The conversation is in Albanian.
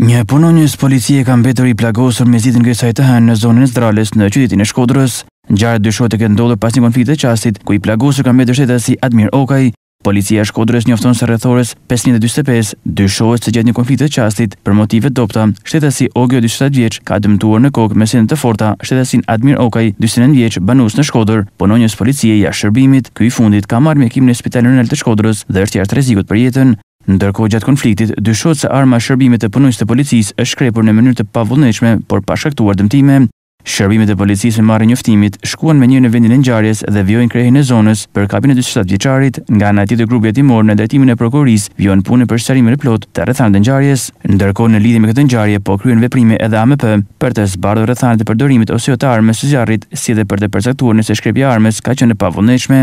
Një punonjës policie ka mbetur i plagosur me zitin gresaj të hënë në zonën e zdrales në qytetin e shkodrës. Gjarët dyshojt e këtë ndodhë pas një konflikt e qastit, ku i plagosur ka mbetur shteta si Admir Okaj, policia shkodrës njofton së rrethores 525, dyshojt se gjithë një konflikt e qastit për motive dopta, shteta si Ogjo 27 vjeq ka dëmtuar në kokë me sinën të forta, shteta si Admir Okaj 29 vjeq banus në shkodrë, punonjës policie i ashtë shërbimit, fundit ka marrë me kim në të shkodrës dhe është jashtë për jetën. Ndërkohë gjatë konfliktit, dyshohet se arma e shërbimit të punojës të policisë është shkrepur në mënyrë të pavullnetshme, por pa dëmtime. Shërbimet e policisë me marrë njoftimit shkuan me një në vendin e njarjes dhe vjojnë krehin e zonës për kapin e 27 vjeqarit, nga nga tjetë grupi e timor në drejtimin e prokuris vjojnë punë për shërimin e plot të rëthanë të njarjes. Ndërko në lidhje me këtë njarje po kryen veprime edhe AMP për të zbardo rëthanë të përdorimit ose o të armës së zjarrit, si dhe për të përsektuar nëse shkrepja armës ka qënë e pavoneshme.